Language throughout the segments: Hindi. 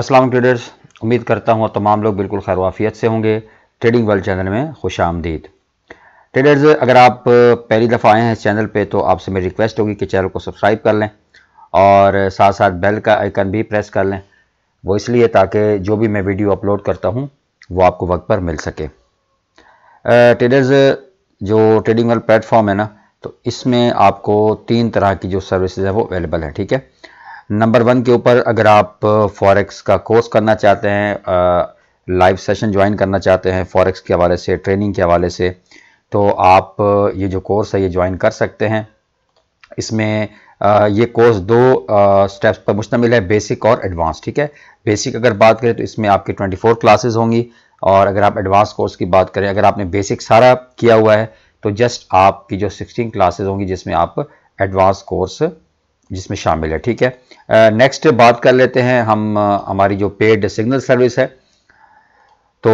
असलम ट्रेडर्स उम्मीद करता हूँ तमाम लोग बिल्कुल खैरवाफियत से होंगे ट्रेडिंग वर्ल्ड चैनल में खुश आमदीद ट्रेडर्स अगर आप पहली दफ़ा आए हैं इस चैनल पे तो आपसे मेरी रिक्वेस्ट होगी कि चैनल को सब्सक्राइब कर लें और साथ साथ बेल का आइकन भी प्रेस कर लें वो इसलिए ताकि जो भी मैं वीडियो अपलोड करता हूँ वो आपको वक्त पर मिल सके ट्रेडर्स जो ट्रेडिंग वर्ल्ड प्लेटफॉर्म है ना तो इसमें आपको तीन तरह की जो सर्विसेज है वो अवेलेबल है ठीक है नंबर वन के ऊपर अगर आप फॉरेक्स का कोर्स करना चाहते हैं लाइव सेशन ज्वाइन करना चाहते हैं फॉरेक्स के हवाले से ट्रेनिंग के हवाले से तो आप ये जो कोर्स है ये ज्वाइन कर सकते हैं इसमें ये कोर्स दो स्टेप्स पर मुश्तमिल है बेसिक और एडवांस ठीक है बेसिक अगर बात करें तो इसमें आपकी 24 क्लासेस होंगी और अगर आप एडवांस कोर्स की बात करें अगर आपने बेसिक सारा किया हुआ है तो जस्ट आपकी जो 16 क्लासेस होंगी जिसमें आप एडवांस कोर्स जिसमें शामिल है ठीक है नेक्स्ट बात कर लेते हैं हम हमारी जो पेड सिग्नल सर्विस है तो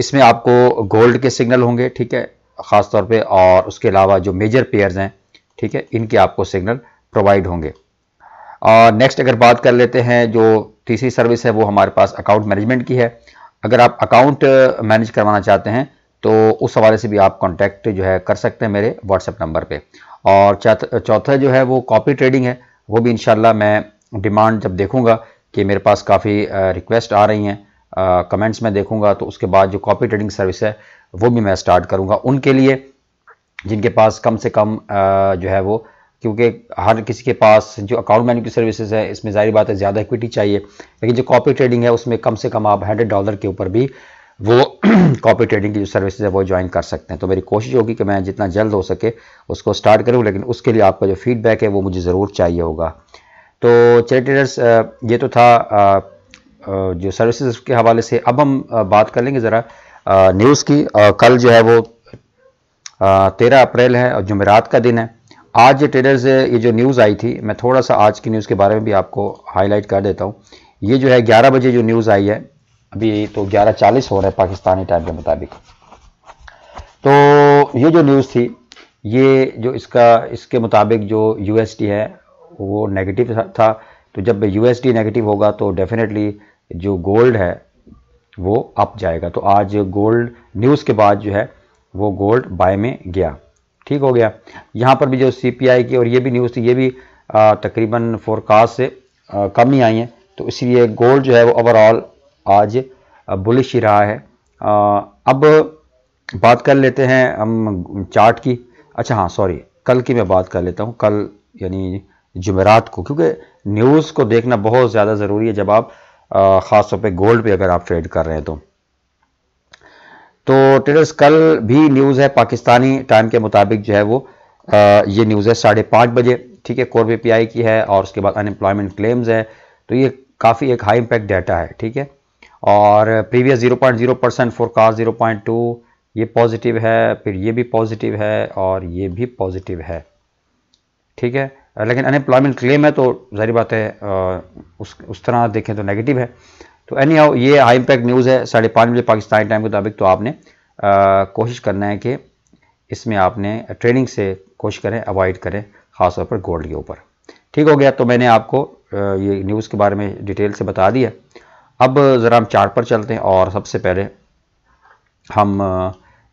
इसमें आपको गोल्ड के सिग्नल होंगे ठीक है ख़ास तौर पे और उसके अलावा जो मेजर पेयर्स हैं ठीक है इनके आपको सिग्नल प्रोवाइड होंगे और नेक्स्ट अगर बात कर लेते हैं जो तीसरी सर्विस है वो हमारे पास अकाउंट मैनेजमेंट की है अगर आप अकाउंट मैनेज करवाना चाहते हैं तो उस हवाले से भी आप कॉन्टैक्ट जो है कर सकते हैं मेरे व्हाट्सएप नंबर पर और चौथा जो है वो कॉपी ट्रेडिंग है वो भी इन मैं डिमांड जब देखूँगा कि मेरे पास काफ़ी रिक्वेस्ट आ रही हैं कमेंट्स में देखूंगा तो उसके बाद जो कॉपी ट्रेडिंग सर्विस है वो भी मैं स्टार्ट करूँगा उनके लिए जिनके पास कम से कम आ, जो है वो क्योंकि हर किसी के पास जो अकाउंट मैनेज की सर्विसेज है इसमें जाहिर बात है ज़्यादा इक्विटी चाहिए लेकिन जो कॉपी ट्रेडिंग है उसमें कम से कम आप हंड्रेड डॉलर के ऊपर भी वो कॉपी ट्रेडिंग की जो सर्विसेज है वो ज्वाइन कर सकते हैं तो मेरी कोशिश होगी कि मैं जितना जल्द हो सके उसको स्टार्ट करूँ लेकिन उसके लिए आपका जो फीडबैक है वो मुझे ज़रूर चाहिए होगा तो चले ट्रेडर्स ये तो था जो सर्विसेज के हवाले से अब हम बात कर लेंगे ज़रा न्यूज़ की कल जो है वो तेरह अप्रैल है और जुमेरात का दिन है आज ट्रेडर्स ये जो न्यूज़ आई थी मैं थोड़ा सा आज की न्यूज़ के बारे में भी आपको हाईलाइट कर देता हूँ ये जो है ग्यारह बजे जो न्यूज़ आई है अभी तो ग्यारह चालीस हो रहा है पाकिस्तानी टाइम के मुताबिक तो ये जो न्यूज़ थी ये जो इसका इसके मुताबिक जो यू है वो नेगेटिव था तो जब यू नेगेटिव होगा तो डेफिनेटली जो गोल्ड है वो अप जाएगा तो आज गोल्ड न्यूज़ के बाद जो है वो गोल्ड बाय में गया ठीक हो गया यहाँ पर भी जो आई की और ये भी न्यूज़ थी ये भी तकरीबन फोरकास्ट से कम ही आई हैं तो इसलिए गोल्ड जो है वो ओवरऑल आज बुलिश ही रहा है अब बात कर लेते हैं हम चार्ट की अच्छा हाँ सॉरी कल की मैं बात कर लेता हूँ कल यानी जुमेरात को क्योंकि न्यूज़ को देखना बहुत ज़्यादा ज़रूरी है जब आप ख़ासतौर पे गोल्ड पे अगर आप ट्रेड कर रहे हैं तो तो ट्रेडर्स कल भी न्यूज़ है पाकिस्तानी टाइम के मुताबिक जो है वो आ, ये न्यूज़ है साढ़े पाँच बजे ठीक है कोर पी की है और उसके बाद अनएम्प्लॉयमेंट क्लेम्स है तो ये काफ़ी एक हाई इम्पैक्ट डाटा है ठीक है और प्रीवियस 0.0 परसेंट फोरकास्ट टू ये पॉजिटिव है फिर ये भी पॉजिटिव है और ये भी पॉजिटिव है ठीक है लेकिन अनएम्प्लॉयमेंट क्लेम है तो जारी बात है उस उस तरह देखें तो नेगेटिव है तो एनी हाउ ये हाई इम्पैक्ट न्यूज़ है साढ़े पाँच बजे पाकिस्तानी टाइम के मुताबिक तो आपने आ, कोशिश करना है कि इसमें आपने ट्रेनिंग से कोशिश करें अवॉइड करें ख़ासतौर पर गोल्ड के ऊपर ठीक हो गया तो मैंने आपको ये न्यूज़ के बारे में डिटेल से बता दिया अब ज़रा हम चार्ट पर चलते हैं और सबसे पहले हम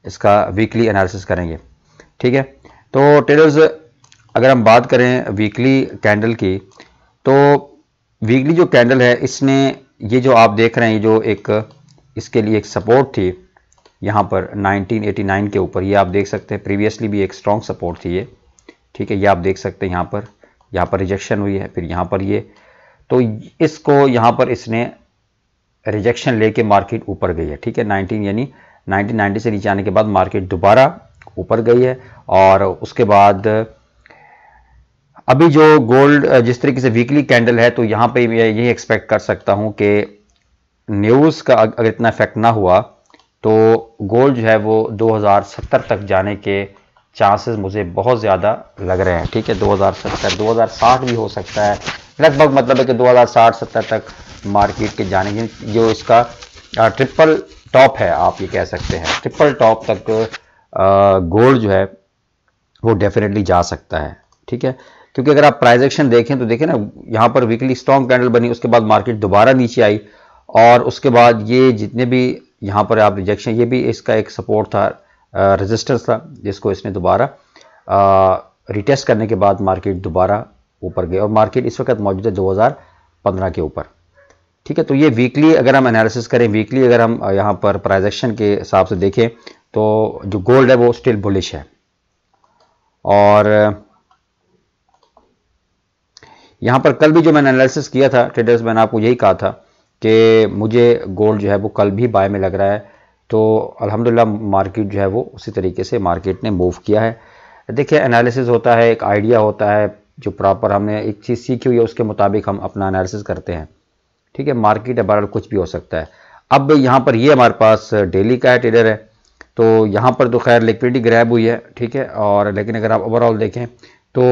इसका वीकली एनालिसिस करेंगे ठीक है तो ट्रेडर्स अगर हम बात करें वीकली कैंडल की तो वीकली जो कैंडल है इसने ये जो आप देख रहे हैं जो एक इसके लिए एक सपोर्ट थी यहाँ पर 1989 के ऊपर ये आप देख सकते हैं प्रीवियसली भी एक स्ट्रॉन्ग सपोर्ट थी ये ठीक है ये आप देख सकते हैं यहाँ पर यहाँ पर रिजेक्शन हुई है फिर यहाँ पर ये तो इसको यहाँ पर इसने रिजेक्शन लेके मार्केट ऊपर गई है ठीक है 19 यानी 1990 से नीचे आने के बाद मार्केट दोबारा ऊपर गई है और उसके बाद अभी जो गोल्ड जिस तरीके से वीकली कैंडल है तो यहाँ पे मैं यही एक्सपेक्ट कर सकता हूँ कि न्यूज़ का अगर इतना इफेक्ट ना हुआ तो गोल्ड जो है वो 2070 तक जाने के चांसेस मुझे बहुत ज़्यादा लग रहे हैं ठीक है 2070 2060 भी हो सकता है लगभग मतलब है कि 2060 70 तक मार्केट के जाने जो इसका ट्रिपल टॉप है आप ये कह सकते हैं ट्रिपल टॉप तक गोल्ड जो है वो डेफिनेटली जा सकता है ठीक है क्योंकि अगर आप प्राइजेक्शन एक्शन देखें तो देखें ना यहाँ पर वीकली स्ट्रॉन्ग कैंडल बनी उसके बाद मार्केट दोबारा नीचे आई और उसके बाद ये जितने भी यहाँ पर आप रिजेक्शन ये भी इसका एक सपोर्ट था रेजिस्टेंस था जिसको इसने दोबारा रिटेस्ट करने के बाद मार्केट दोबारा ऊपर गई और मार्केट इस वक्त मौजूद है 2015 के ऊपर ठीक है तो ये वीकली अगर हम एनालिसिस करें वीकली अगर हम यहाँ पर प्राइजेक्शन के हिसाब से देखें तो जो गोल्ड है वो स्टिल बुलिश है और यहाँ पर कल भी जो मैंने एनालिसिस किया था ट्रेडर्स मैंने आपको यही कहा था कि मुझे गोल्ड जो है वो कल भी बाय में लग रहा है तो अल्हम्दुलिल्लाह मार्केट जो है वो उसी तरीके से मार्केट ने मूव किया है देखिए एनालिसिस होता है एक आइडिया होता है जो प्रॉपर हमने एक चीज़ सीखी हुई है उसके मुताबिक हम अपना एनालिसिस करते हैं ठीक है मार्केट है बहरहाल कुछ भी हो सकता है अब यहाँ पर ये हमारे पास डेली का है ट्रेडर है तो यहाँ पर तो खैर लिक्विडिटी ग्रैब हुई है ठीक है और लेकिन अगर आप ओवरऑल देखें तो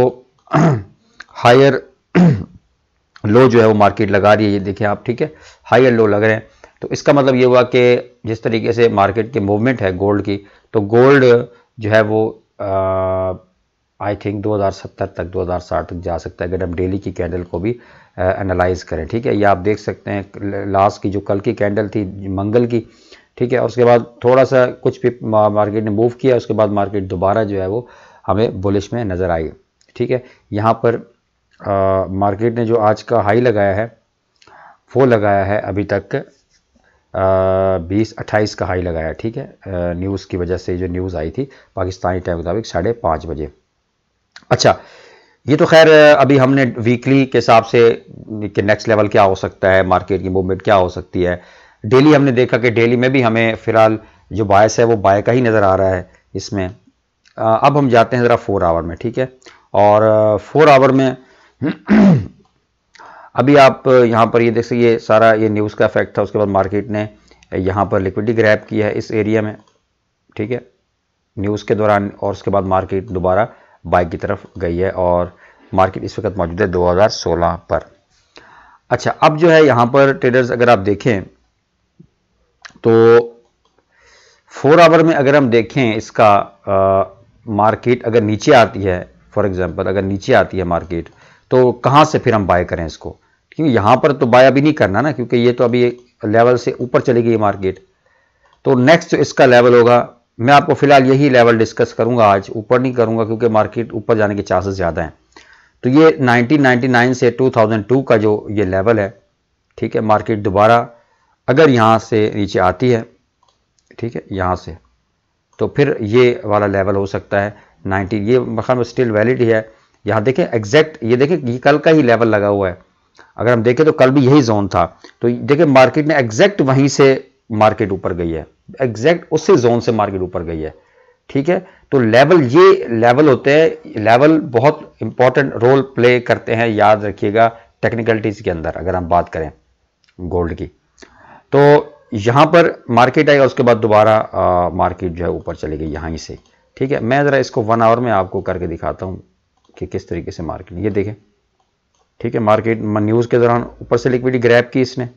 हायर लो जो है वो मार्केट लगा रही है ये देखें आप ठीक है हायर लो लग रहे हैं तो इसका मतलब ये हुआ कि जिस तरीके से मार्केट की मूवमेंट है गोल्ड की तो गोल्ड जो है वो आ, आई थिंक 2070 तक 2060 तक जा सकता है अगर हम डेली की कैंडल को भी एनालाइज करें ठीक है ये आप देख सकते हैं लास्ट की जो कल की कैंडल थी मंगल की ठीक है और उसके बाद थोड़ा सा कुछ भी मार्केट ने मूव किया उसके बाद मार्केट दोबारा जो है वो हमें बुलिश में नज़र आई ठीक है यहाँ पर आ, मार्केट ने जो आज का हाई लगाया है वो लगाया है अभी तक बीस अट्ठाईस का हाई लगाया ठीक है न्यूज़ की वजह से जो न्यूज़ आई थी पाकिस्तानी टाइम के मुताबिक साढ़े पाँच बजे अच्छा ये तो खैर अभी हमने वीकली के हिसाब से कि नेक्स्ट लेवल क्या हो सकता है मार्केट की मूवमेंट क्या हो सकती है डेली हमने देखा कि डेली में भी हमें फ़िलहाल जो बायस है वो बाय का ही नज़र आ रहा है इसमें अब हम जाते हैं ज़रा फोर आवर में ठीक है और फोर आवर में अभी आप यहाँ पर ये देख सकिए सारा ये न्यूज़ का इफेक्ट था उसके बाद मार्केट ने यहाँ पर लिक्विडिटी ग्रैप किया है इस एरिया में ठीक है न्यूज़ के दौरान और उसके बाद मार्केट दोबारा बाइक की तरफ गई है और मार्केट इस वक्त मौजूद है 2016 पर अच्छा अब जो है यहाँ पर ट्रेडर्स अगर आप देखें तो फोर आवर में अगर हम देखें इसका आ, मार्केट अगर नीचे आती है फॉर एग्ज़ाम्पल अगर नीचे आती है मार्केट तो कहाँ से फिर हम बाय करें इसको क्योंकि यहाँ पर तो बाय अभी नहीं करना ना क्योंकि ये तो अभी लेवल से ऊपर चली गई मार्केट तो नेक्स्ट जो इसका लेवल होगा मैं आपको फिलहाल यही लेवल डिस्कस करूंगा आज ऊपर नहीं करूंगा क्योंकि मार्केट ऊपर जाने के चांसेस ज़्यादा हैं तो ये 1999 से 2002 का जो ये लेवल है ठीक है मार्केट दोबारा अगर यहाँ से नीचे आती है ठीक है यहाँ से तो फिर ये वाला लेवल हो सकता है 90 ये मकान स्टिल वैलिड ही है यहाँ देखें एग्जैक्ट ये देखें ये कल का ही लेवल लगा हुआ है अगर हम देखें तो कल भी यही जोन था तो देखें मार्केट ने एग्जैक्ट वहीं से मार्केट ऊपर गई है एग्जैक्ट उसी जोन से मार्केट ऊपर गई है ठीक है तो लेवल ये लेवल होते हैं लेवल बहुत इंपॉर्टेंट रोल प्ले करते हैं याद रखिएगा टेक्निकलिटीज के अंदर अगर हम बात करें गोल्ड की तो यहां पर मार्केट आएगा उसके बाद दोबारा मार्केट जो है ऊपर चली गई यहां से ठीक है मैं ज़रा इसको वन आवर में आपको करके दिखाता हूं कि किस तरीके से मार्केट ये देखें ठीक है मार्केट न्यूज़ के दौरान ऊपर से लिक्विडिटी ग्रैप की इसने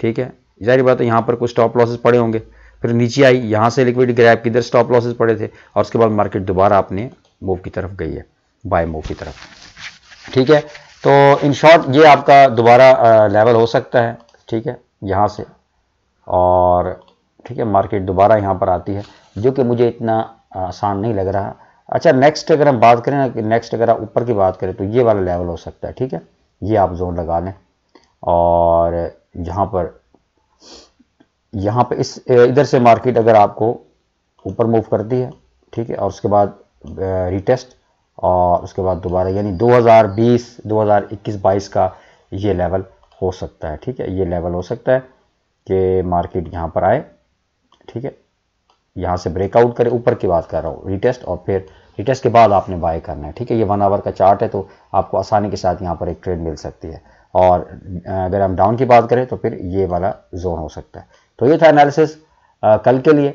ठीक है जारी बात है यहां पर कुछ स्टॉप लॉसेस पड़े होंगे फिर नीचे आई यहाँ से लिक्विड ग्रैप किधर स्टॉप लॉसेज पड़े थे और उसके बाद मार्केट दोबारा अपने मूव की तरफ गई है बाय मूव की तरफ ठीक है तो इन शॉर्ट ये आपका दोबारा लेवल हो सकता है ठीक है यहाँ से और ठीक है मार्केट दोबारा यहाँ पर आती है जो कि मुझे इतना आसान नहीं लग रहा अच्छा नेक्स्ट अगर हम बात करें ना नेक्स्ट अगर आप ऊपर की बात करें तो ये वाला लेवल हो सकता है ठीक है ये आप जोन लगा लें और जहाँ पर यहाँ पे इस इधर से मार्केट अगर आपको ऊपर मूव करती है ठीक है और उसके बाद रीटेस्ट और उसके बाद दोबारा यानी 2020 2021 22 का ये लेवल हो सकता है ठीक है ये लेवल हो सकता है कि मार्केट यहाँ पर आए ठीक है यहाँ से ब्रेकआउट करे ऊपर की बात कर रहा हूँ रिटेस्ट और फिर रिटेस्ट के बाद आपने बाय करना है ठीक है ये वन आवर का चार्ट है तो आपको आसानी के साथ यहाँ पर एक ट्रेड मिल सकती है और अगर हम डाउन की बात करें तो फिर ये वाला जोन हो सकता है तो ये था एनालिसिस कल के लिए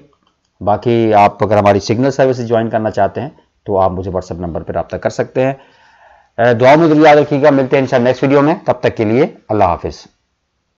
बाकी आप अगर हमारी सिग्नल सर्विस ज्वाइन करना चाहते हैं तो आप मुझे व्हाट्सएप नंबर पर रब्ता कर सकते हैं दुआ में याद रखिएगा मिलते हैं इन नेक्स्ट वीडियो में तब तक के लिए अल्लाह हाफिज़